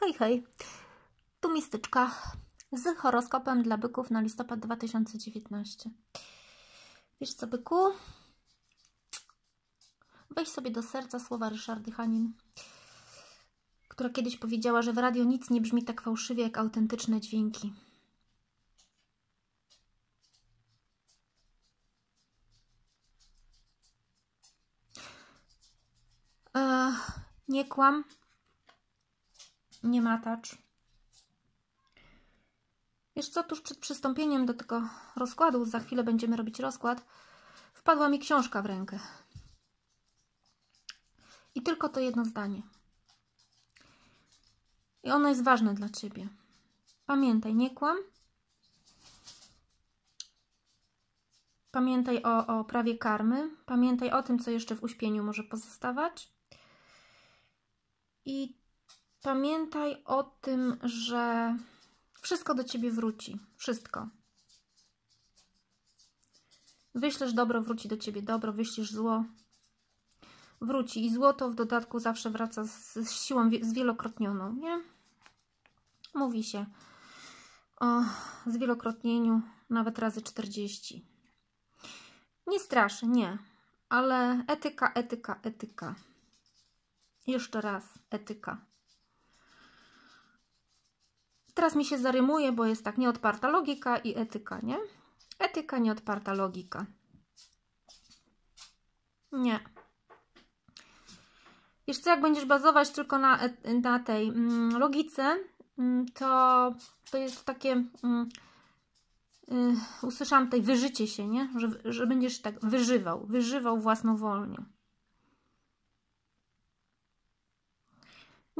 Hej, hej, tu Mistyczka z horoskopem dla byków na listopad 2019. Wiesz co, byku? Weź sobie do serca słowa Ryszardy Hanin, która kiedyś powiedziała, że w radio nic nie brzmi tak fałszywie jak autentyczne dźwięki. Eee, nie kłam, nie matacz. Wiesz co, tuż przed przystąpieniem do tego rozkładu, za chwilę będziemy robić rozkład, wpadła mi książka w rękę. I tylko to jedno zdanie. I ono jest ważne dla Ciebie. Pamiętaj, nie kłam. Pamiętaj o, o prawie karmy. Pamiętaj o tym, co jeszcze w uśpieniu może pozostawać. I Pamiętaj o tym, że wszystko do ciebie wróci. Wszystko. Wyślesz dobro, wróci do ciebie dobro, wyślesz zło, wróci. I złoto w dodatku zawsze wraca z, z siłą zwielokrotnioną, nie? Mówi się o zwielokrotnieniu, nawet razy 40. Nie straszy, nie, ale etyka, etyka, etyka. Jeszcze raz, etyka teraz mi się zarymuje, bo jest tak nieodparta logika i etyka, nie? Etyka, nieodparta logika. Nie. Wiesz co, jak będziesz bazować tylko na, na tej mm, logice, mm, to, to jest takie... Mm, y, usłyszałam tutaj wyżycie się, nie? Że, że będziesz tak wyżywał, wyżywał własnowolnie.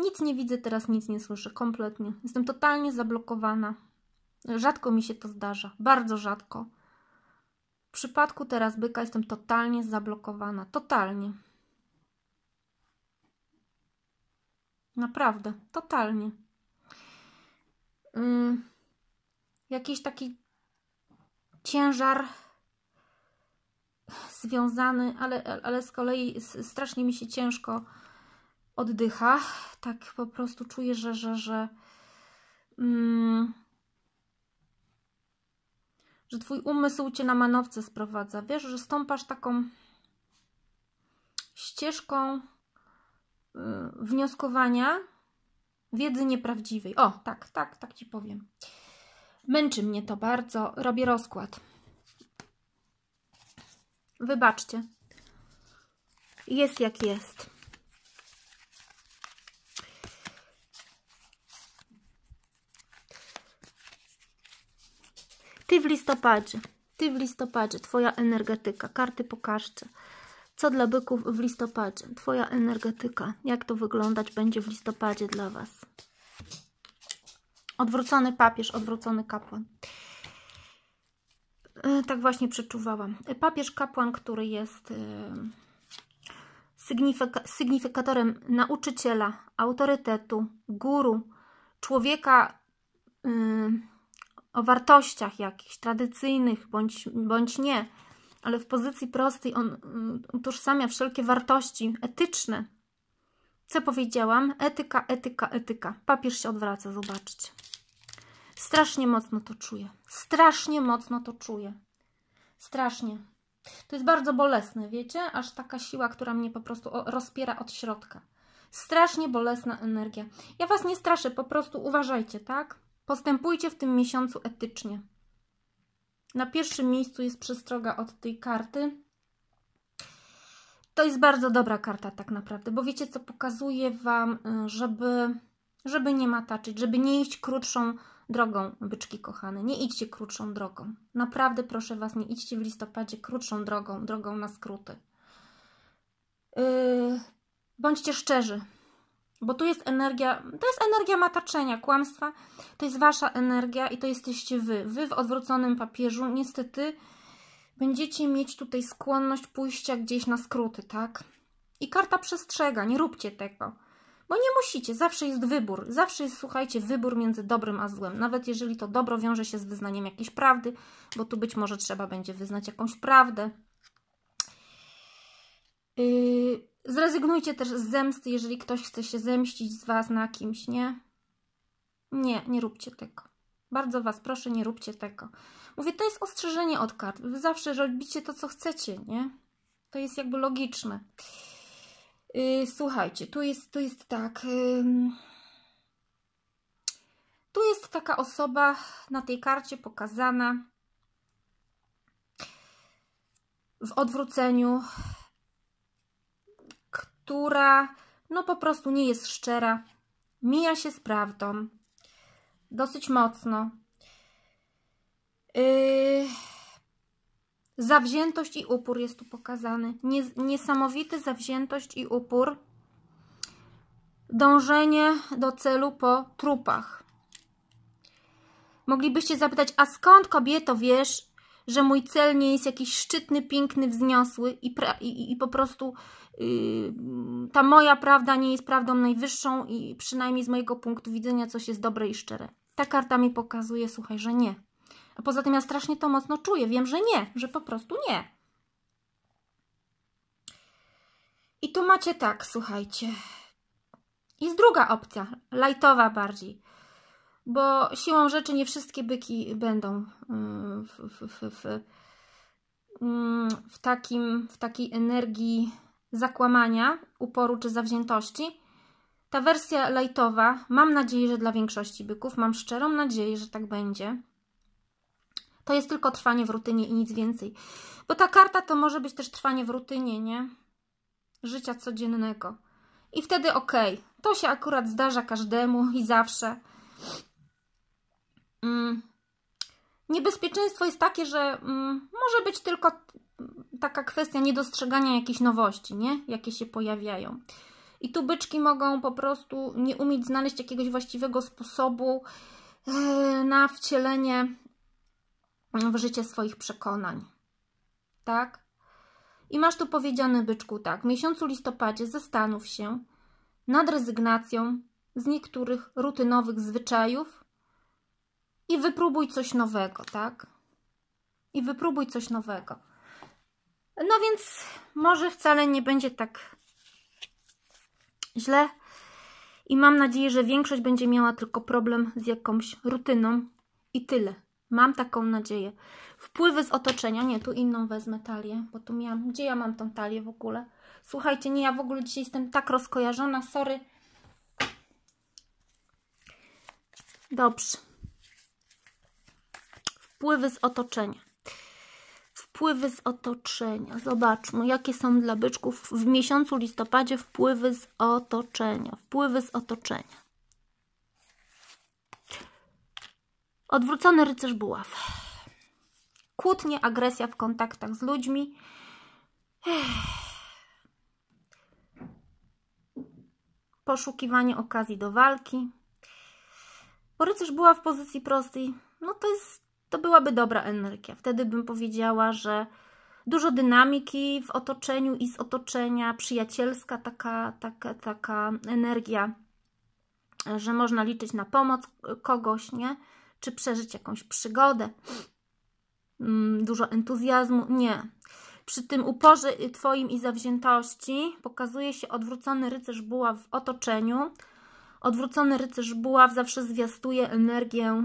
Nic nie widzę teraz, nic nie słyszę, kompletnie. Jestem totalnie zablokowana. Rzadko mi się to zdarza, bardzo rzadko. W przypadku teraz byka jestem totalnie zablokowana, totalnie. Naprawdę, totalnie. Mm, jakiś taki ciężar związany, ale, ale z kolei strasznie mi się ciężko oddycha. Tak po prostu czuję, że, że, że, mm, że twój umysł cię na manowce sprowadza. Wiesz, że stąpasz taką ścieżką y, wnioskowania wiedzy nieprawdziwej. O, tak, tak, tak ci powiem. Męczy mnie to bardzo. Robię rozkład. Wybaczcie. Jest jak jest. Ty w listopadzie. Ty w listopadzie. Twoja energetyka. Karty pokażcie. Co dla byków w listopadzie? Twoja energetyka. Jak to wyglądać będzie w listopadzie dla Was? Odwrócony papież, odwrócony kapłan. E, tak właśnie przeczuwałam. Papież kapłan, który jest e, sygnifika sygnifikatorem nauczyciela, autorytetu, guru, człowieka e, o wartościach jakichś tradycyjnych bądź, bądź nie, ale w pozycji prostej on mm, utożsamia wszelkie wartości etyczne. Co powiedziałam? Etyka, etyka, etyka. Papież się odwraca, zobaczcie. Strasznie mocno to czuję. Strasznie mocno to czuję. Strasznie. To jest bardzo bolesne, wiecie? Aż taka siła, która mnie po prostu rozpiera od środka. Strasznie bolesna energia. Ja Was nie straszę, po prostu uważajcie, tak? Postępujcie w tym miesiącu etycznie. Na pierwszym miejscu jest przestroga od tej karty. To jest bardzo dobra karta tak naprawdę, bo wiecie co, pokazuje Wam, y, żeby, żeby nie mataczyć, żeby nie iść krótszą drogą, byczki kochane. Nie idźcie krótszą drogą. Naprawdę proszę Was, nie idźcie w listopadzie krótszą drogą, drogą na skróty. Yy, bądźcie szczerzy, bo tu jest energia, to jest energia mataczenia, kłamstwa, to jest wasza energia i to jesteście wy. Wy w odwróconym papieżu, niestety, będziecie mieć tutaj skłonność pójścia gdzieś na skróty, tak? I karta przestrzega, nie róbcie tego. Bo nie musicie, zawsze jest wybór. Zawsze jest, słuchajcie, wybór między dobrym a złem. Nawet jeżeli to dobro wiąże się z wyznaniem jakiejś prawdy, bo tu być może trzeba będzie wyznać jakąś prawdę. Yy, zrezygnujcie też z zemsty, jeżeli ktoś chce się zemścić z Was na kimś, nie? Nie, nie róbcie tego. Bardzo Was proszę, nie róbcie tego. Mówię, to jest ostrzeżenie od kart. Wy zawsze robicie to, co chcecie, nie? To jest jakby logiczne. Yy, słuchajcie, tu jest, tu jest tak... Yy, tu jest taka osoba na tej karcie pokazana w odwróceniu, która no po prostu nie jest szczera, mija się z prawdą dosyć mocno. Yy... Zawziętość i upór jest tu pokazany. Niesamowity zawziętość i upór. Dążenie do celu po trupach. Moglibyście zapytać, a skąd kobieto wiesz, że mój cel nie jest jakiś szczytny, piękny, wzniosły i, i, i po prostu yy, ta moja prawda nie jest prawdą najwyższą i przynajmniej z mojego punktu widzenia coś jest dobre i szczere. Ta karta mi pokazuje, słuchaj, że nie. A poza tym ja strasznie to mocno czuję. Wiem, że nie, że po prostu nie. I tu macie tak, słuchajcie. Jest druga opcja, lajtowa bardziej bo siłą rzeczy nie wszystkie byki będą y, w, w, w, mm, w, takim, w takiej energii zakłamania, uporu czy zawziętości. Ta wersja lightowa, mam nadzieję, że dla większości byków, mam szczerą nadzieję, że tak będzie. To jest tylko trwanie w rutynie i nic więcej. Bo ta karta to może być też trwanie w rutynie, nie? Życia codziennego. I wtedy ok, to się akurat zdarza każdemu i zawsze. Mm, niebezpieczeństwo jest takie, że mm, może być tylko taka kwestia niedostrzegania jakichś nowości, nie? jakie się pojawiają. I tu byczki mogą po prostu nie umieć znaleźć jakiegoś właściwego sposobu e, na wcielenie w życie swoich przekonań. Tak? I masz tu powiedziane, byczku, tak. W miesiącu listopadzie zastanów się nad rezygnacją z niektórych rutynowych zwyczajów i wypróbuj coś nowego, tak? I wypróbuj coś nowego. No więc może wcale nie będzie tak źle i mam nadzieję, że większość będzie miała tylko problem z jakąś rutyną i tyle. Mam taką nadzieję. Wpływy z otoczenia. Nie, tu inną wezmę talię, bo tu miałam... Gdzie ja mam tą talię w ogóle? Słuchajcie, nie, ja w ogóle dzisiaj jestem tak rozkojarzona, sorry. Dobrze. Wpływy z otoczenia. Wpływy z otoczenia. Zobaczmy, jakie są dla byczków w miesiącu listopadzie wpływy z otoczenia. Wpływy z otoczenia. Odwrócony rycerz buław. Kłótnie, agresja w kontaktach z ludźmi. Poszukiwanie okazji do walki. Bo rycerz buław w pozycji prostej. No to jest to byłaby dobra energia. Wtedy bym powiedziała, że dużo dynamiki w otoczeniu i z otoczenia, przyjacielska taka, taka, taka energia, że można liczyć na pomoc kogoś, nie? Czy przeżyć jakąś przygodę. Mm, dużo entuzjazmu. Nie. Przy tym uporze Twoim i zawziętości pokazuje się odwrócony rycerz buław w otoczeniu. Odwrócony rycerz buław zawsze zwiastuje energię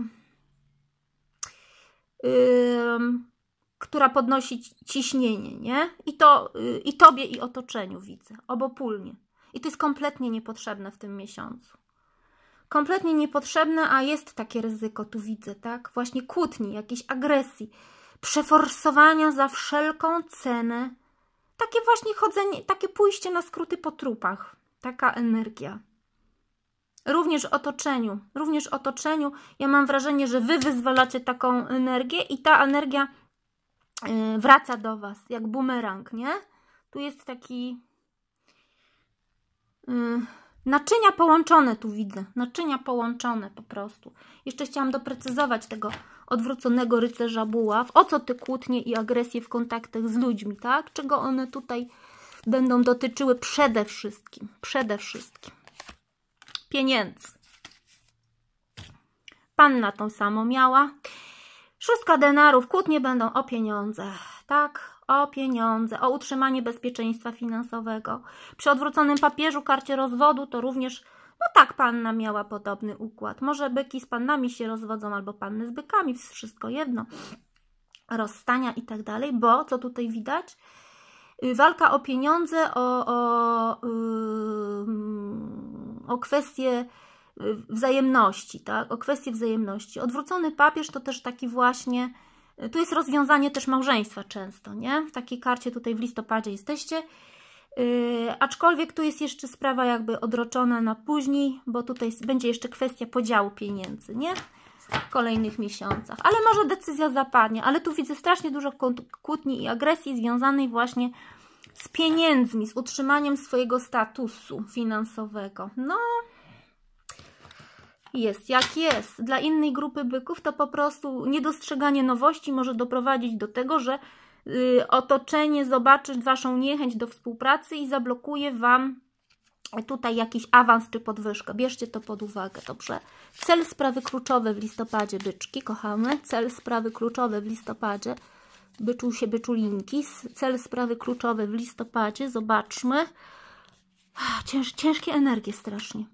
która podnosi ciśnienie, nie? I to y, i tobie, i otoczeniu widzę, obopólnie. I to jest kompletnie niepotrzebne w tym miesiącu. Kompletnie niepotrzebne, a jest takie ryzyko, tu widzę, tak? Właśnie kłótni, jakiejś agresji, przeforsowania za wszelką cenę. Takie właśnie chodzenie, takie pójście na skróty po trupach. Taka energia. Również otoczeniu, również otoczeniu. Ja mam wrażenie, że Wy wyzwalacie taką energię i ta energia y, wraca do Was, jak bumerang, nie? Tu jest taki... Y, naczynia połączone tu widzę. Naczynia połączone po prostu. Jeszcze chciałam doprecyzować tego odwróconego rycerza buław. O co ty kłótnie i agresje w kontaktach z ludźmi, tak? Czego one tutaj będą dotyczyły przede wszystkim. Przede wszystkim pieniędzy. Panna tą samą miała. Szóstka denarów, kłótnie będą o pieniądze, tak? O pieniądze, o utrzymanie bezpieczeństwa finansowego. Przy odwróconym papieżu, karcie rozwodu to również, no tak, panna miała podobny układ. Może byki z pannami się rozwodzą, albo panny z bykami, wszystko jedno. Rozstania i tak dalej, bo co tutaj widać? Walka o pieniądze, o, o yy o kwestię y, wzajemności, tak? o kwestię wzajemności. Odwrócony papież to też taki właśnie, y, tu jest rozwiązanie też małżeństwa często, nie? W takiej karcie tutaj w listopadzie jesteście, Yy, aczkolwiek tu jest jeszcze sprawa jakby odroczona na później, bo tutaj będzie jeszcze kwestia podziału pieniędzy, nie? W kolejnych miesiącach. Ale może decyzja zapadnie, ale tu widzę strasznie dużo kłótni i agresji związanej właśnie z pieniędzmi, z utrzymaniem swojego statusu finansowego. No, jest jak jest. Dla innej grupy byków to po prostu niedostrzeganie nowości może doprowadzić do tego, że y, otoczenie zobaczy Waszą niechęć do współpracy i zablokuje Wam tutaj jakiś awans czy podwyżkę. Bierzcie to pod uwagę, dobrze? Cel sprawy kluczowe w listopadzie, byczki, kochamy. Cel sprawy kluczowe w listopadzie byczusie, byczulinki. Cel sprawy kluczowe w listopadzie. Zobaczmy. Cięż, ciężkie energie strasznie.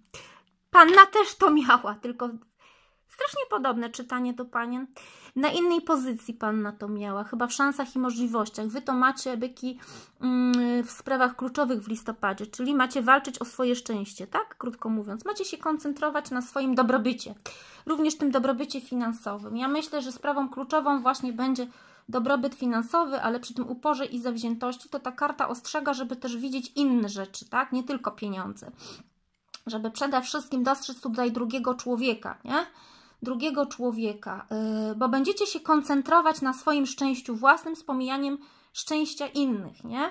Panna też to miała, tylko strasznie podobne czytanie do panien. Na innej pozycji panna to miała, chyba w szansach i możliwościach. Wy to macie, byki, mm, w sprawach kluczowych w listopadzie, czyli macie walczyć o swoje szczęście, tak? Krótko mówiąc, macie się koncentrować na swoim dobrobycie, również tym dobrobycie finansowym. Ja myślę, że sprawą kluczową właśnie będzie dobrobyt finansowy, ale przy tym uporze i zawziętości, to ta karta ostrzega, żeby też widzieć inne rzeczy, tak? Nie tylko pieniądze. Żeby przede wszystkim dostrzec tutaj drugiego człowieka, nie? Drugiego człowieka, y, bo będziecie się koncentrować na swoim szczęściu własnym z pomijaniem szczęścia innych, nie?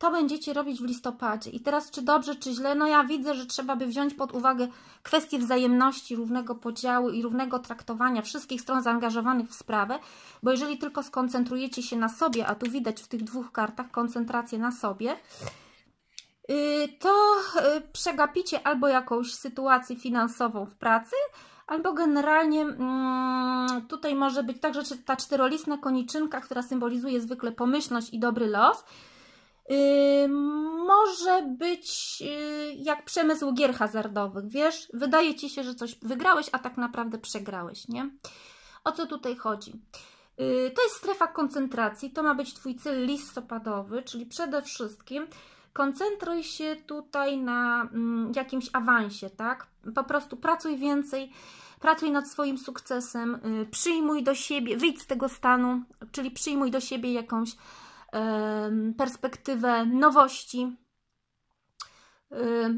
To będziecie robić w listopadzie. I teraz czy dobrze, czy źle? No ja widzę, że trzeba by wziąć pod uwagę kwestię wzajemności, równego podziału i równego traktowania wszystkich stron zaangażowanych w sprawę, bo jeżeli tylko skoncentrujecie się na sobie, a tu widać w tych dwóch kartach koncentrację na sobie, y, to y, przegapicie albo jakąś sytuację finansową w pracy, albo generalnie mm, tutaj może być tak, że ta czterolistna koniczynka, która symbolizuje zwykle pomyślność i dobry los, Yy, może być yy, jak przemysł gier hazardowych, wiesz? Wydaje ci się, że coś wygrałeś, a tak naprawdę przegrałeś, nie? O co tutaj chodzi? Yy, to jest strefa koncentracji, to ma być Twój cel listopadowy, czyli przede wszystkim koncentruj się tutaj na mm, jakimś awansie, tak? Po prostu pracuj więcej, pracuj nad swoim sukcesem, przyjmuj do siebie, wyjdź z tego stanu, czyli przyjmuj do siebie jakąś perspektywę nowości.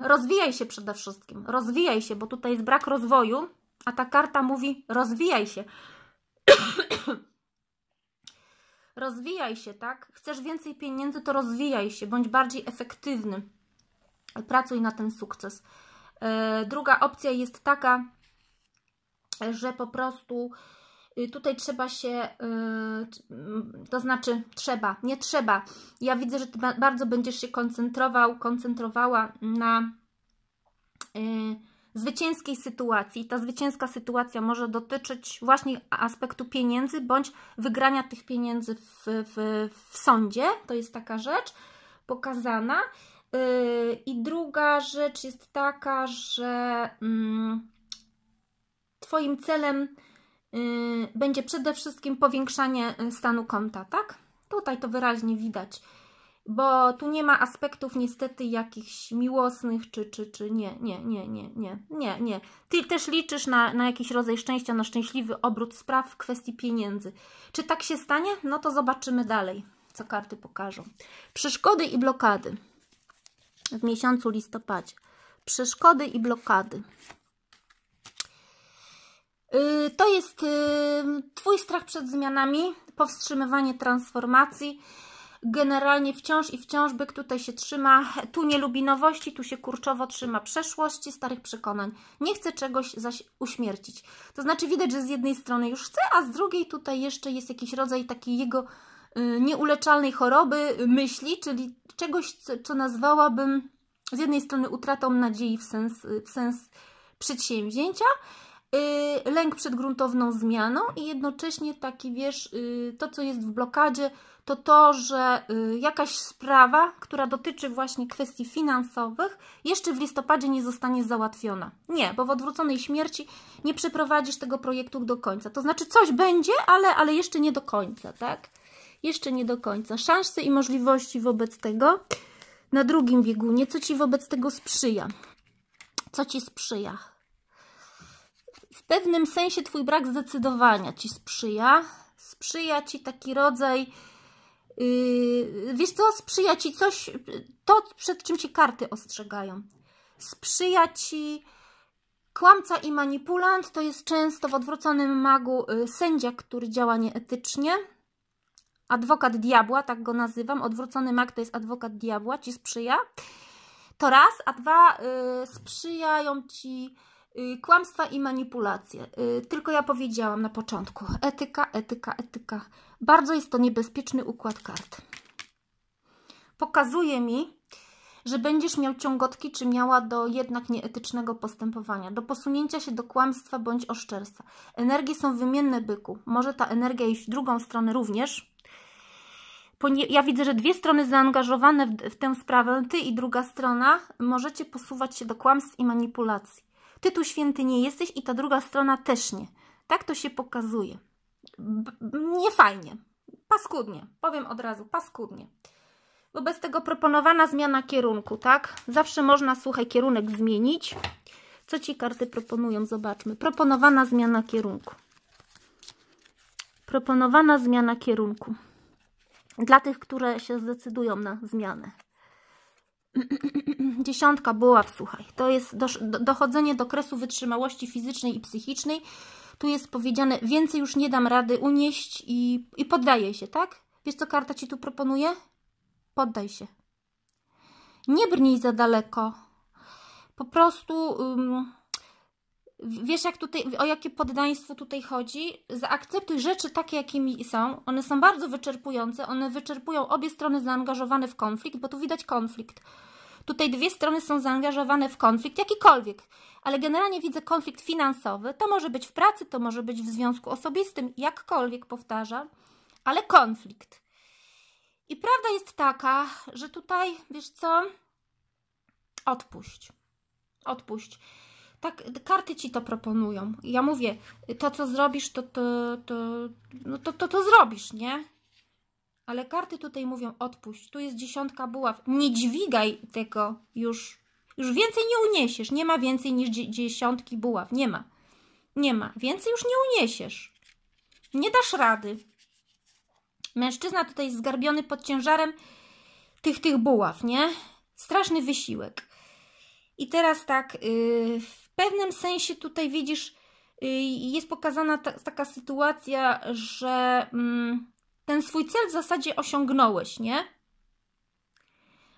Rozwijaj się przede wszystkim, rozwijaj się, bo tutaj jest brak rozwoju, a ta karta mówi: rozwijaj się. rozwijaj się, tak? Chcesz więcej pieniędzy, to rozwijaj się, bądź bardziej efektywny. Pracuj na ten sukces. E, druga opcja jest taka, że po prostu Y, tutaj trzeba się, y, to znaczy trzeba, nie trzeba. Ja widzę, że Ty bardzo będziesz się koncentrował, koncentrowała na y, zwycięskiej sytuacji. Ta zwycięska sytuacja może dotyczyć właśnie aspektu pieniędzy bądź wygrania tych pieniędzy w, w, w sądzie. To jest taka rzecz pokazana. I druga rzecz jest taka, że mm, Twoim celem Y, będzie przede wszystkim powiększanie y, stanu kąta, tak? Tutaj to wyraźnie widać, bo tu nie ma aspektów niestety jakichś miłosnych, czy, czy, czy nie, nie, nie, nie, nie, nie, nie. Ty też liczysz na, na jakiś rodzaj szczęścia, na szczęśliwy obrót spraw w kwestii pieniędzy. Czy tak się stanie? No to zobaczymy dalej, co karty pokażą. Przeszkody i blokady w miesiącu listopadzie. Przeszkody i blokady. Y, to jest y, Twój strach przed zmianami, powstrzymywanie transformacji. Generalnie wciąż i wciąż byk tutaj się trzyma, tu nie lubi nowości, tu się kurczowo trzyma przeszłości, starych przekonań. Nie chce czegoś zaś uśmiercić. To znaczy widać, że z jednej strony już chce, a z drugiej tutaj jeszcze jest jakiś rodzaj takiej jego y, nieuleczalnej choroby myśli, czyli czegoś, co nazwałabym z jednej strony utratą nadziei w sens, w sens przedsięwzięcia Y, lęk przed gruntowną zmianą i jednocześnie taki, wiesz, y, to co jest w blokadzie, to to, że y, jakaś sprawa, która dotyczy właśnie kwestii finansowych, jeszcze w listopadzie nie zostanie załatwiona. Nie, bo w odwróconej śmierci nie przeprowadzisz tego projektu do końca. To znaczy coś będzie, ale, ale jeszcze nie do końca, tak? Jeszcze nie do końca. Szanse i możliwości wobec tego na drugim biegunie. Co Ci wobec tego sprzyja? Co Ci sprzyja? w pewnym sensie Twój brak zdecydowania Ci sprzyja. Sprzyja Ci taki rodzaj, yy, wiesz co, sprzyja Ci coś, to przed czym ci karty ostrzegają. Sprzyja Ci kłamca i manipulant, to jest często w odwróconym magu y, sędzia, który działa nieetycznie. Adwokat diabła, tak go nazywam. Odwrócony mag to jest adwokat diabła, Ci sprzyja. To raz, a dwa, yy, sprzyjają Ci Y, kłamstwa i manipulacje. Y, tylko ja powiedziałam na początku. Etyka, etyka, etyka. Bardzo jest to niebezpieczny układ kart. Pokazuje mi, że będziesz miał ciągotki czy miała do jednak nieetycznego postępowania, do posunięcia się do kłamstwa bądź oszczerstwa. Energie są wymienne byku. Może ta energia iść w drugą stronę również. Ja widzę, że dwie strony zaangażowane w, w tę sprawę, ty i druga strona, możecie posuwać się do kłamstw i manipulacji ty tu święty nie jesteś i ta druga strona też nie. Tak to się pokazuje. B niefajnie, paskudnie, powiem od razu, paskudnie. Wobec tego proponowana zmiana kierunku, tak? Zawsze można, słuchaj, kierunek zmienić. Co Ci karty proponują? Zobaczmy. Proponowana zmiana kierunku. Proponowana zmiana kierunku. Dla tych, które się zdecydują na zmianę. Dziesiątka buław, słuchaj. To jest do, dochodzenie do kresu wytrzymałości fizycznej i psychicznej. Tu jest powiedziane, więcej już nie dam rady unieść i, i poddaję się, tak? Wiesz, co karta Ci tu proponuje? Poddaj się. Nie brnij za daleko. Po prostu... Um, wiesz, jak tutaj, o jakie poddaństwo tutaj chodzi? Zaakceptuj rzeczy takie, jakimi są. One są bardzo wyczerpujące, one wyczerpują obie strony zaangażowane w konflikt, bo tu widać konflikt. Tutaj dwie strony są zaangażowane w konflikt, jakikolwiek, ale generalnie widzę konflikt finansowy. To może być w pracy, to może być w związku osobistym, jakkolwiek powtarzam, ale konflikt. I prawda jest taka, że tutaj, wiesz co, odpuść. Odpuść tak, karty ci to proponują. Ja mówię, to co zrobisz, to to, to, no to, to, to zrobisz, nie? Ale karty tutaj mówią odpuść. Tu jest dziesiątka buław. Nie dźwigaj tego już. Już więcej nie uniesiesz. Nie ma więcej niż dziesiątki buław. Nie ma. Nie ma. Więcej już nie uniesiesz. Nie dasz rady. Mężczyzna tutaj jest zgarbiony pod ciężarem tych, tych buław, nie? Straszny wysiłek. I teraz tak, yy, pewnym sensie tutaj widzisz, y, jest pokazana ta, taka sytuacja, że mm, ten swój cel w zasadzie osiągnąłeś, nie?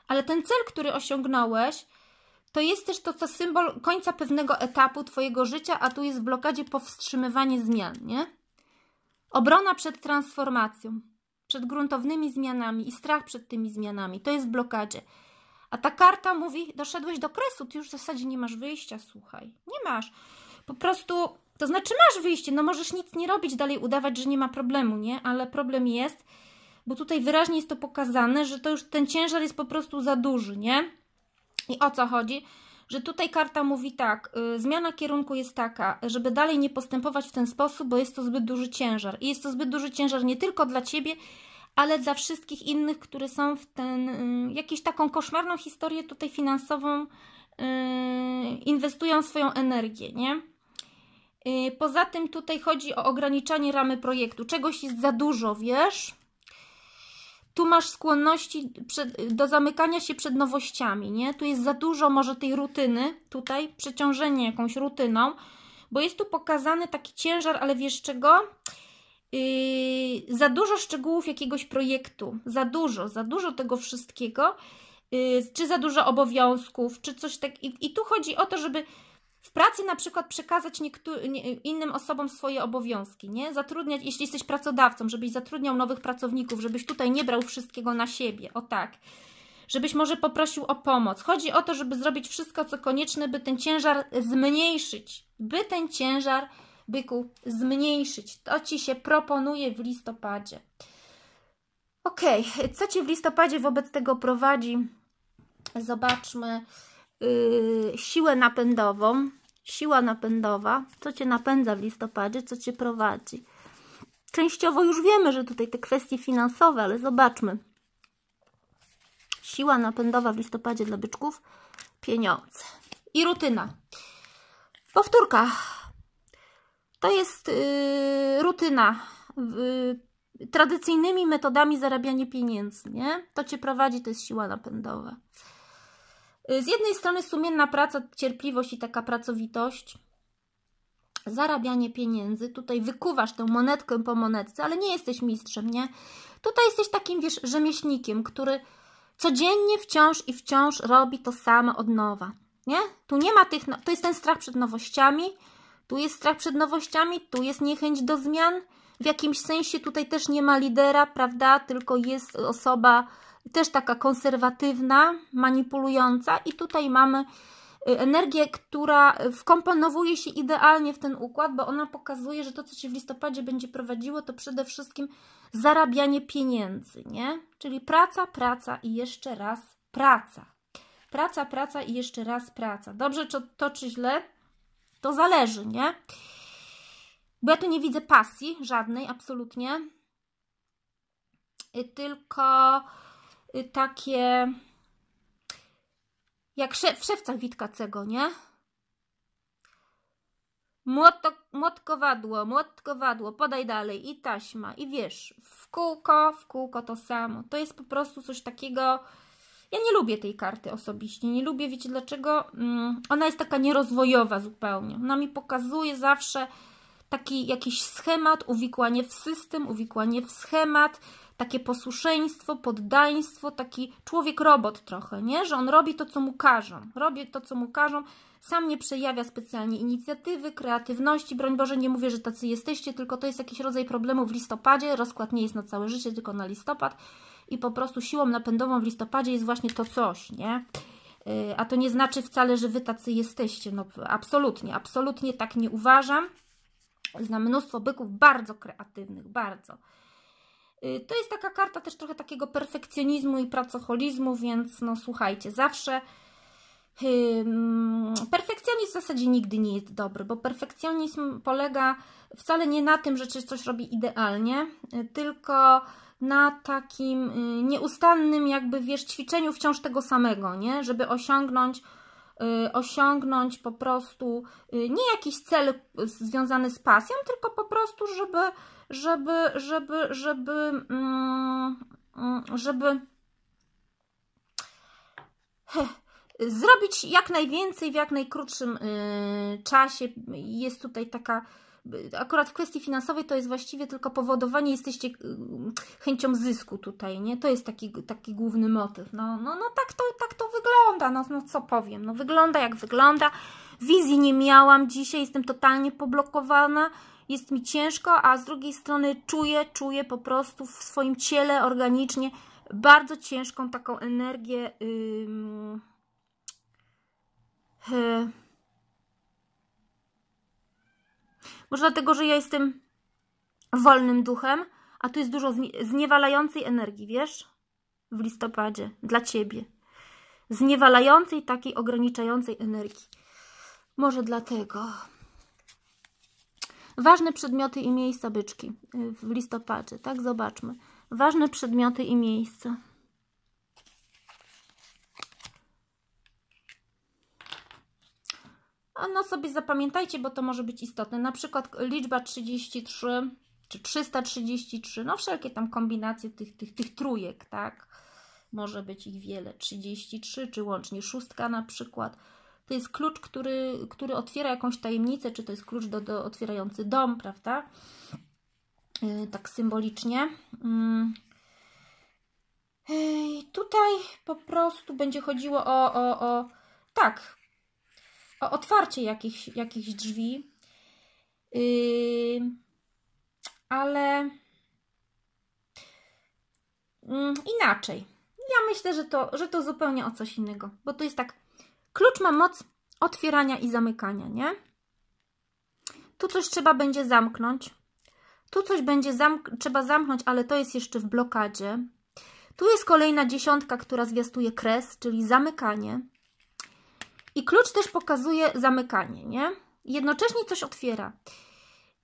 Ale ten cel, który osiągnąłeś, to jest też to, co symbol końca pewnego etapu Twojego życia, a tu jest w blokadzie powstrzymywanie zmian, nie? Obrona przed transformacją, przed gruntownymi zmianami i strach przed tymi zmianami. To jest w blokadzie. A ta karta mówi: doszedłeś do kresu, ty już w zasadzie nie masz wyjścia, słuchaj. Nie masz. Po prostu, to znaczy masz wyjście, no możesz nic nie robić, dalej udawać, że nie ma problemu, nie? Ale problem jest, bo tutaj wyraźnie jest to pokazane, że to już ten ciężar jest po prostu za duży, nie? I o co chodzi? Że tutaj karta mówi tak, yy, zmiana kierunku jest taka, żeby dalej nie postępować w ten sposób, bo jest to zbyt duży ciężar. I jest to zbyt duży ciężar nie tylko dla ciebie, ale dla wszystkich innych, którzy są w ten, y, jakąś taką koszmarną historię tutaj finansową, y, inwestują swoją energię, nie? Y, poza tym tutaj chodzi o ograniczanie ramy projektu. Czegoś jest za dużo, wiesz? Tu masz skłonności przed, do zamykania się przed nowościami, nie? Tu jest za dużo może tej rutyny, tutaj przeciążenie jakąś rutyną, bo jest tu pokazany taki ciężar, ale wiesz czego? za dużo szczegółów jakiegoś projektu, za dużo, za dużo tego wszystkiego, y, czy za dużo obowiązków, czy coś tak. I, i tu chodzi o to, żeby w pracy na przykład przekazać nie, innym osobom swoje obowiązki, nie? Zatrudniać, jeśli jesteś pracodawcą, żebyś zatrudniał nowych pracowników, żebyś tutaj nie brał wszystkiego na siebie, o tak. Żebyś może poprosił o pomoc. Chodzi o to, żeby zrobić wszystko, co konieczne, by ten ciężar zmniejszyć, by ten ciężar byku, zmniejszyć. To Ci się proponuje w listopadzie. Ok, co Cię w listopadzie wobec tego prowadzi? Zobaczmy yy, siłę napędową. Siła napędowa, co Cię napędza w listopadzie, co Cię prowadzi. Częściowo już wiemy, że tutaj te kwestie finansowe, ale zobaczmy. Siła napędowa w listopadzie dla byczków, pieniądze i rutyna. Powtórka, to jest yy, rutyna. Yy, tradycyjnymi metodami zarabiania pieniędzy, nie? To Cię prowadzi, to jest siła napędowa. Yy, z jednej strony sumienna praca, cierpliwość i taka pracowitość, zarabianie pieniędzy. Tutaj wykuwasz tę monetkę po monetce, ale nie jesteś mistrzem, nie? Tutaj jesteś takim, wiesz, rzemieślnikiem, który codziennie wciąż i wciąż robi to samo od nowa, nie? Tu nie ma tych, no... to jest ten strach przed nowościami, tu jest strach przed nowościami, tu jest niechęć do zmian. W jakimś sensie tutaj też nie ma lidera, prawda? Tylko jest osoba też taka konserwatywna, manipulująca i tutaj mamy y, energię, która wkomponowuje się idealnie w ten układ, bo ona pokazuje, że to, co się w listopadzie będzie prowadziło, to przede wszystkim zarabianie pieniędzy, nie? Czyli praca, praca i jeszcze raz praca. Praca, praca i jeszcze raz praca. Dobrze to czy źle? To zależy, nie? Bo ja tu nie widzę pasji żadnej, absolutnie. Y, tylko y, takie jak w szewcach Witkacego, nie? Młoto, młotkowadło, młotkowadło, podaj dalej i taśma, i wiesz, w kółko, w kółko to samo. To jest po prostu coś takiego, ja nie lubię tej karty osobiście, nie lubię, wiecie dlaczego? Mm, ona jest taka nierozwojowa zupełnie. Ona mi pokazuje zawsze taki jakiś schemat, uwikłanie w system, uwikłanie w schemat, takie posłuszeństwo, poddaństwo, taki człowiek-robot trochę, nie? Że on robi to, co mu każą. Robi to, co mu każą, sam nie przejawia specjalnie inicjatywy, kreatywności. Broń Boże, nie mówię, że tacy jesteście, tylko to jest jakiś rodzaj problemu w listopadzie. Rozkład nie jest na całe życie, tylko na listopad i po prostu siłą napędową w listopadzie jest właśnie to coś, nie? Y, a to nie znaczy wcale, że Wy tacy jesteście, no absolutnie, absolutnie tak nie uważam. Znam mnóstwo byków bardzo kreatywnych, bardzo. Y, to jest taka karta też trochę takiego perfekcjonizmu i pracocholizmu, więc no słuchajcie, zawsze perfekcjonizm w zasadzie nigdy nie jest dobry, bo perfekcjonizm polega wcale nie na tym, że coś robi idealnie, y, tylko na takim y, nieustannym jakby, wiesz, ćwiczeniu wciąż tego samego, nie? Żeby osiągnąć y, osiągnąć po prostu y, nie jakiś cel związany z pasją, tylko po prostu, żeby, żeby, żeby, żeby, mm, żeby zrobić jak najwięcej w jak najkrótszym czasie. Jest tutaj taka akurat w kwestii finansowej to jest właściwie tylko powodowanie, jesteście chęcią zysku tutaj, nie? To jest taki, taki główny motyw. No, no, no tak, to, tak to wygląda, no, no co powiem, no wygląda jak wygląda. Wizji nie miałam dzisiaj, jestem totalnie poblokowana, jest mi ciężko, a z drugiej strony czuję, czuję po prostu w swoim ciele organicznie bardzo ciężką taką energię. Yy, yy Może dlatego, że ja jestem wolnym duchem, a tu jest dużo zniewalającej energii, wiesz? W listopadzie, dla ciebie. Zniewalającej, takiej ograniczającej energii. Może dlatego. Ważne przedmioty i miejsca byczki y, w listopadzie, tak? Zobaczmy. Ważne przedmioty i miejsca. no sobie zapamiętajcie, bo to może być istotne. Na przykład liczba 33 czy 333, no wszelkie tam kombinacje tych, tych, tych trójek, tak? Może być ich wiele, 33 czy łącznie szóstka na przykład. To jest klucz, który, który otwiera jakąś tajemnicę, czy to jest klucz do, do otwierający dom, prawda? Yy, tak symbolicznie. Yy, tutaj po prostu będzie chodziło o, o, o tak, o otwarcie jakichś, jakichś drzwi. Yy, ale yy, inaczej. Ja myślę, że to, że to zupełnie o coś innego, bo to jest tak, klucz ma moc otwierania i zamykania, nie? Tu coś trzeba będzie zamknąć, tu coś będzie zamk trzeba zamknąć, ale to jest jeszcze w blokadzie. Tu jest kolejna dziesiątka, która zwiastuje kres, czyli zamykanie. I klucz też pokazuje zamykanie, nie? Jednocześnie coś otwiera.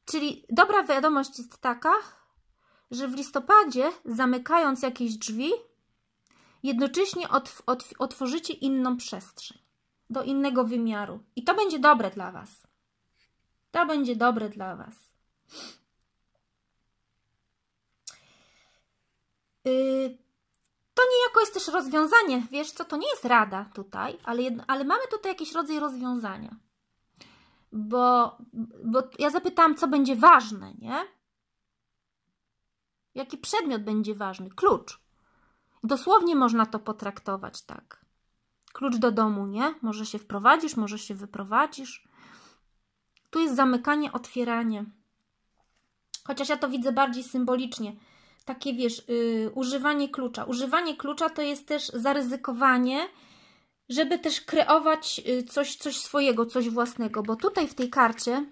Czyli dobra wiadomość jest taka, że w listopadzie, zamykając jakieś drzwi, jednocześnie otw otw otworzycie inną przestrzeń do innego wymiaru. I to będzie dobre dla Was. To będzie dobre dla Was. Yy, to niejako jest też rozwiązanie, wiesz co, to nie jest rada tutaj, ale, ale mamy tutaj jakiś rodzaj rozwiązania. Bo, bo ja zapytałam, co będzie ważne, nie? Jaki przedmiot będzie ważny? Klucz. Dosłownie można to potraktować tak. Klucz do domu, nie? Może się wprowadzisz, może się wyprowadzisz. Tu jest zamykanie, otwieranie. Chociaż ja to widzę bardziej symbolicznie takie wiesz, yy, używanie klucza. Używanie klucza to jest też zaryzykowanie, żeby też kreować y, coś, coś swojego, coś własnego, bo tutaj w tej karcie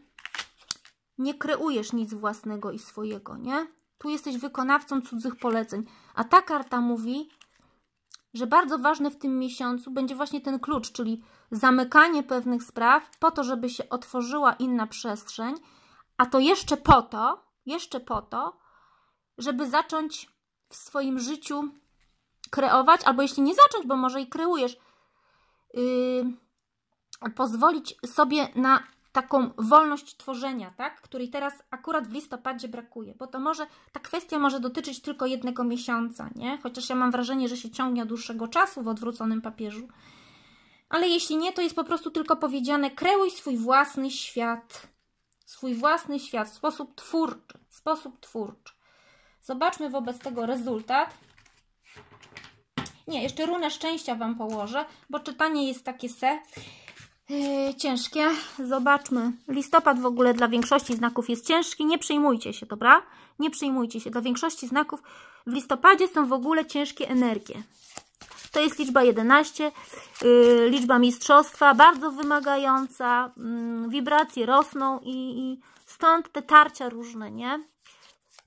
nie kreujesz nic własnego i swojego, nie? Tu jesteś wykonawcą cudzych poleceń, a ta karta mówi, że bardzo ważne w tym miesiącu będzie właśnie ten klucz, czyli zamykanie pewnych spraw po to, żeby się otworzyła inna przestrzeń, a to jeszcze po to, jeszcze po to, żeby zacząć w swoim życiu kreować, albo jeśli nie zacząć, bo może i kreujesz, yy, pozwolić sobie na taką wolność tworzenia, tak? której teraz akurat w listopadzie brakuje, bo to może ta kwestia może dotyczyć tylko jednego miesiąca, nie? Chociaż ja mam wrażenie, że się ciągnie dłuższego czasu w odwróconym papieżu. Ale jeśli nie, to jest po prostu tylko powiedziane: kreuj swój własny świat, swój własny świat, sposób twórczy, sposób twórczy. Zobaczmy wobec tego rezultat. Nie, jeszcze runę szczęścia Wam położę, bo czytanie jest takie se yy, ciężkie. Zobaczmy. Listopad w ogóle dla większości znaków jest ciężki. Nie przyjmujcie się, dobra? Nie przyjmujcie się. Dla większości znaków w listopadzie są w ogóle ciężkie energie. To jest liczba 11, yy, liczba mistrzostwa, bardzo wymagająca, yy, wibracje rosną i, i stąd te tarcia różne, nie?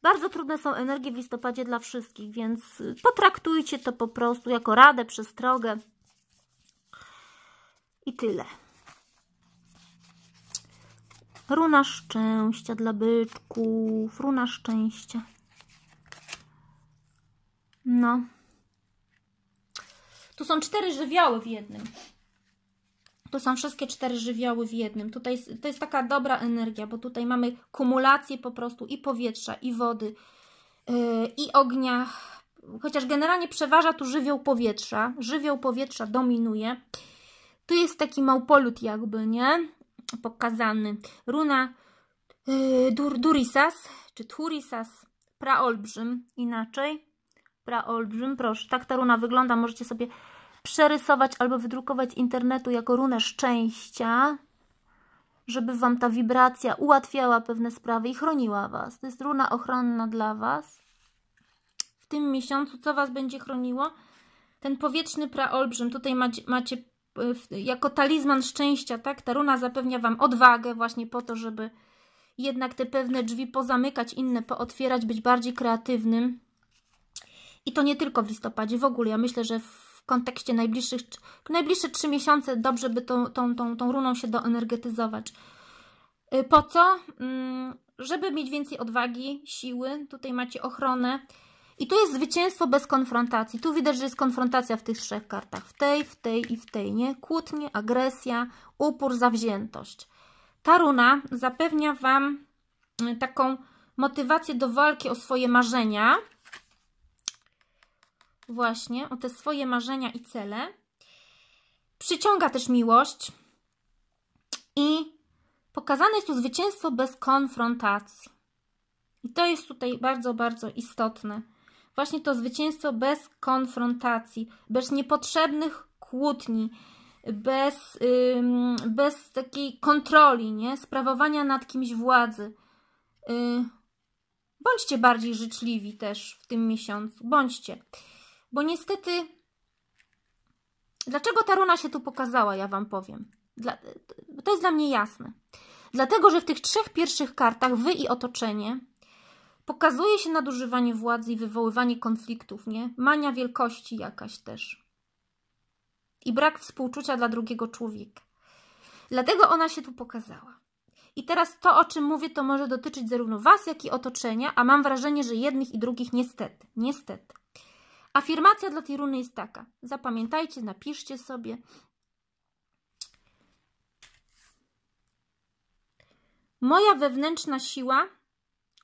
Bardzo trudne są energie w listopadzie dla wszystkich, więc y, potraktujcie to po prostu jako radę, przestrogę. I tyle. Runa szczęścia dla byczków. Runa szczęścia. No. Tu są cztery żywioły w jednym. To są wszystkie cztery żywioły w jednym. Tutaj to jest taka dobra energia, bo tutaj mamy kumulację po prostu i powietrza, i wody, yy, i ognia. Chociaż generalnie przeważa tu żywioł powietrza. Żywioł powietrza dominuje. Tu jest taki małpolut jakby, nie? Pokazany. Runa yy, dur, Durisas, czy Turisas, praolbrzym inaczej. Praolbrzym, proszę. Tak ta runa wygląda, możecie sobie przerysować albo wydrukować z internetu jako runę szczęścia, żeby Wam ta wibracja ułatwiała pewne sprawy i chroniła Was. To jest runa ochronna dla Was. W tym miesiącu co Was będzie chroniło? Ten powietrzny praolbrzym, tutaj macie, macie y, jako talizman szczęścia, tak? Ta runa zapewnia Wam odwagę właśnie po to, żeby jednak te pewne drzwi pozamykać, inne pootwierać, być bardziej kreatywnym. I to nie tylko w listopadzie, w ogóle. Ja myślę, że w w kontekście najbliższych, najbliższe trzy miesiące dobrze by tą, tą, tą, tą runą się doenergetyzować. Y, po co? Mm, żeby mieć więcej odwagi, siły, tutaj macie ochronę. I tu jest zwycięstwo bez konfrontacji. Tu widać, że jest konfrontacja w tych trzech kartach. W tej, w tej i w tej, nie? Kłótnie, agresja, upór, zawziętość. Ta runa zapewnia Wam y, taką motywację do walki o swoje marzenia, właśnie o te swoje marzenia i cele. Przyciąga też miłość i pokazane jest tu zwycięstwo bez konfrontacji. I to jest tutaj bardzo, bardzo istotne. Właśnie to zwycięstwo bez konfrontacji, bez niepotrzebnych kłótni, bez, ym, bez takiej kontroli, nie? sprawowania nad kimś władzy. Yy, bądźcie bardziej życzliwi też w tym miesiącu. Bądźcie. Bo niestety. Dlaczego ta runa się tu pokazała, ja Wam powiem. Dla... To jest dla mnie jasne. Dlatego, że w tych trzech pierwszych kartach Wy i otoczenie pokazuje się nadużywanie władzy i wywoływanie konfliktów, nie? Mania wielkości jakaś też. I brak współczucia dla drugiego człowieka. Dlatego ona się tu pokazała. I teraz to, o czym mówię, to może dotyczyć zarówno Was, jak i otoczenia, a mam wrażenie, że jednych i drugich niestety. Niestety. Afirmacja dla tej runy jest taka. Zapamiętajcie, napiszcie sobie. Moja wewnętrzna siła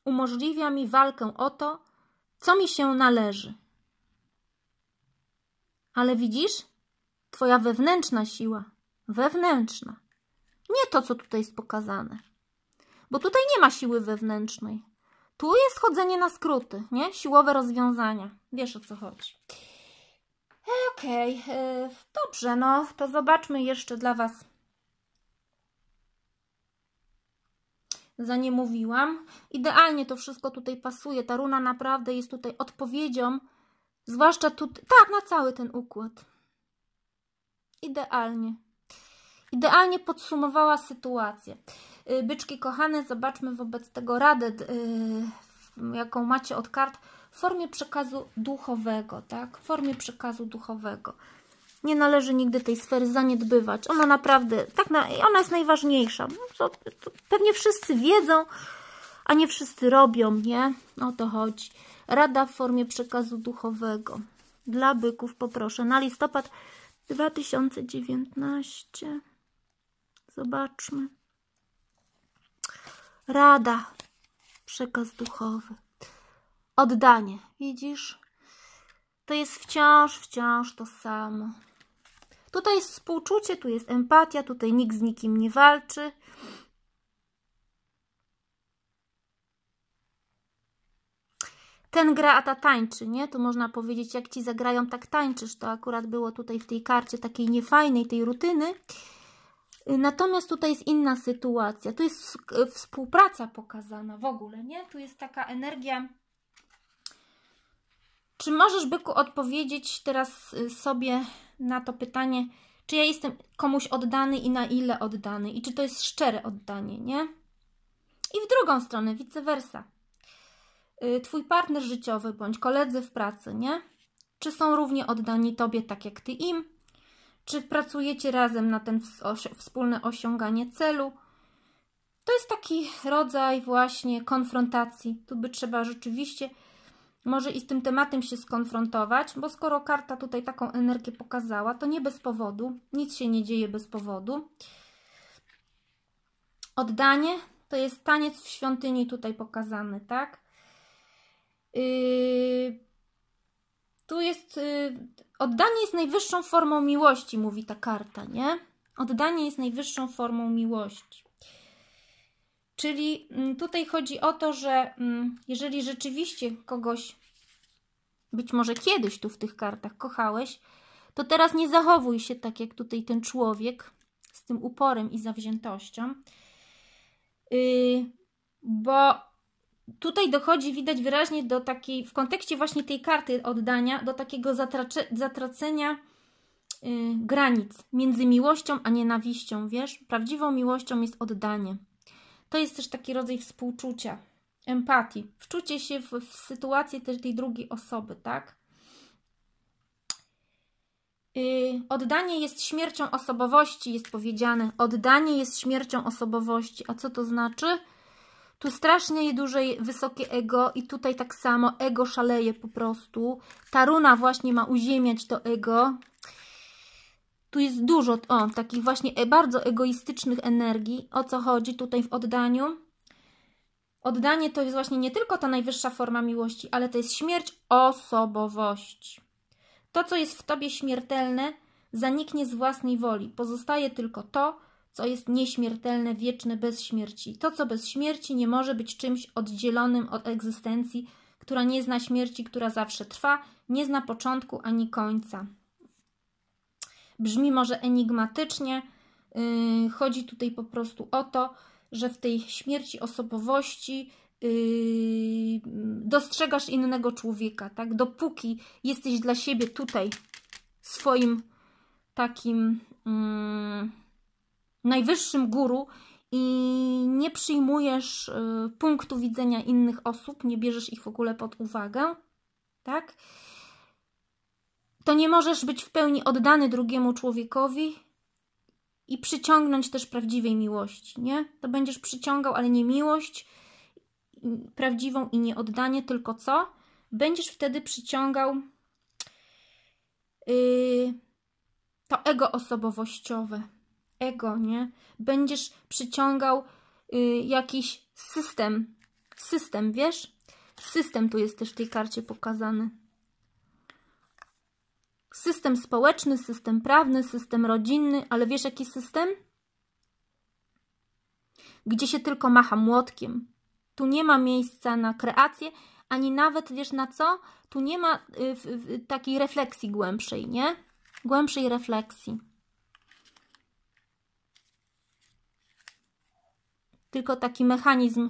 umożliwia mi walkę o to, co mi się należy. Ale widzisz, Twoja wewnętrzna siła, wewnętrzna, nie to, co tutaj jest pokazane, bo tutaj nie ma siły wewnętrznej. Tu jest chodzenie na skróty, nie? Siłowe rozwiązania. Wiesz o co chodzi. E, okej, okay, e, dobrze, no to zobaczmy jeszcze dla Was. Za nie mówiłam. Idealnie to wszystko tutaj pasuje. Ta runa naprawdę jest tutaj odpowiedzią, zwłaszcza tu, tak, na cały ten układ. Idealnie. Idealnie podsumowała sytuację. Y, byczki kochane, zobaczmy wobec tego radę, y, jaką macie od kart w formie przekazu duchowego, tak? W formie przekazu duchowego. Nie należy nigdy tej sfery zaniedbywać. Ona naprawdę, tak na, ona jest najważniejsza. No to, to pewnie wszyscy wiedzą, a nie wszyscy robią, nie? No o to chodzi. Rada w formie przekazu duchowego. Dla byków poproszę na listopad 2019. Zobaczmy. Rada, przekaz duchowy. Oddanie, widzisz? To jest wciąż, wciąż to samo. Tutaj jest współczucie, tu jest empatia, tutaj nikt z nikim nie walczy. Ten gra, a ta tańczy, nie? Tu można powiedzieć, jak ci zagrają, tak tańczysz. To akurat było tutaj w tej karcie takiej niefajnej, tej rutyny. Natomiast tutaj jest inna sytuacja. Tu jest e, współpraca pokazana w ogóle, nie? Tu jest taka energia. Czy możesz, byku, odpowiedzieć teraz y, sobie na to pytanie, czy ja jestem komuś oddany i na ile oddany? I czy to jest szczere oddanie, nie? I w drugą stronę, vice versa. Y, twój partner życiowy bądź koledzy w pracy, nie? Czy są równie oddani tobie, tak jak ty im? Czy pracujecie razem na ten wspólne osiąganie celu? To jest taki rodzaj właśnie konfrontacji. Tu by trzeba rzeczywiście może i z tym tematem się skonfrontować, bo skoro karta tutaj taką energię pokazała, to nie bez powodu, nic się nie dzieje bez powodu. Oddanie to jest taniec w świątyni tutaj pokazany, tak? Yy, tu jest. Y, oddanie jest najwyższą formą miłości, mówi ta karta, nie? Oddanie jest najwyższą formą miłości. Czyli mm, tutaj chodzi o to, że mm, jeżeli rzeczywiście kogoś, być może kiedyś tu w tych kartach kochałeś, to teraz nie zachowuj się tak jak tutaj ten człowiek z tym uporem i zawziętością, y, bo tutaj dochodzi, widać wyraźnie, do takiej, w kontekście właśnie tej karty oddania, do takiego zatracze, zatracenia y, granic między miłością a nienawiścią, wiesz? Prawdziwą miłością jest oddanie. To jest też taki rodzaj współczucia, empatii, wczucie się w, w sytuację też tej drugiej osoby, tak? Y, oddanie jest śmiercią osobowości, jest powiedziane. Oddanie jest śmiercią osobowości. A co to znaczy? Tu strasznie duże, wysokie ego i tutaj tak samo, ego szaleje po prostu. Ta runa właśnie ma uziemiać to ego. Tu jest dużo, o, takich właśnie e, bardzo egoistycznych energii. O co chodzi tutaj w oddaniu? Oddanie to jest właśnie nie tylko ta najwyższa forma miłości, ale to jest śmierć osobowości. To, co jest w Tobie śmiertelne, zaniknie z własnej woli. Pozostaje tylko to, co jest nieśmiertelne, wieczne, bez śmierci. To, co bez śmierci, nie może być czymś oddzielonym od egzystencji, która nie zna śmierci, która zawsze trwa, nie zna początku ani końca. Brzmi może enigmatycznie, yy, chodzi tutaj po prostu o to, że w tej śmierci osobowości yy, dostrzegasz innego człowieka, tak? Dopóki jesteś dla siebie tutaj swoim takim. Yy, najwyższym guru i nie przyjmujesz y, punktu widzenia innych osób, nie bierzesz ich w ogóle pod uwagę, tak? To nie możesz być w pełni oddany drugiemu człowiekowi i przyciągnąć też prawdziwej miłości, nie? To będziesz przyciągał, ale nie miłość prawdziwą i nie oddanie, tylko co? Będziesz wtedy przyciągał yy, to ego osobowościowe ego, nie? Będziesz przyciągał y, jakiś system. System, wiesz? System tu jest też w tej karcie pokazany. System społeczny, system prawny, system rodzinny, ale wiesz jaki system? Gdzie się tylko macha młotkiem. Tu nie ma miejsca na kreację, ani nawet wiesz na co? Tu nie ma y, y, takiej refleksji głębszej, nie? Głębszej refleksji. tylko taki mechanizm,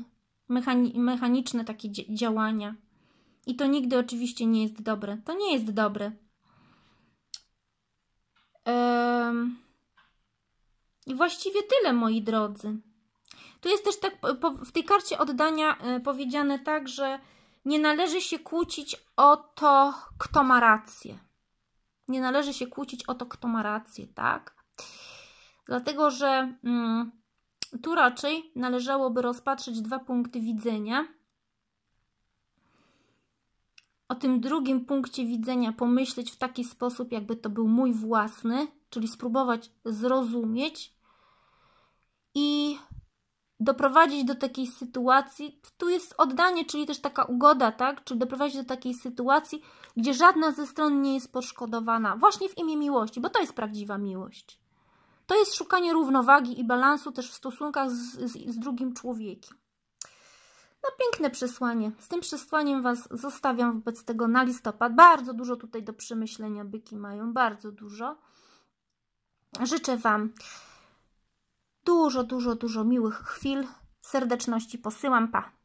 mechani mechaniczne takie działania. I to nigdy oczywiście nie jest dobre. To nie jest dobre. I właściwie tyle, moi drodzy. Tu jest też tak w tej karcie oddania e, powiedziane tak, że nie należy się kłócić o to, kto ma rację. Nie należy się kłócić o to, kto ma rację, tak? Dlatego, że. Mm, tu raczej należałoby rozpatrzeć dwa punkty widzenia. O tym drugim punkcie widzenia pomyśleć w taki sposób, jakby to był mój własny, czyli spróbować zrozumieć i doprowadzić do takiej sytuacji, tu jest oddanie, czyli też taka ugoda, tak? Czyli doprowadzić do takiej sytuacji, gdzie żadna ze stron nie jest poszkodowana, właśnie w imię miłości, bo to jest prawdziwa miłość. To jest szukanie równowagi i balansu też w stosunkach z, z, z drugim człowiekiem. No piękne przesłanie. Z tym przesłaniem Was zostawiam wobec tego na listopad. Bardzo dużo tutaj do przemyślenia byki mają, bardzo dużo. Życzę Wam dużo, dużo, dużo miłych chwil. Serdeczności posyłam. Pa!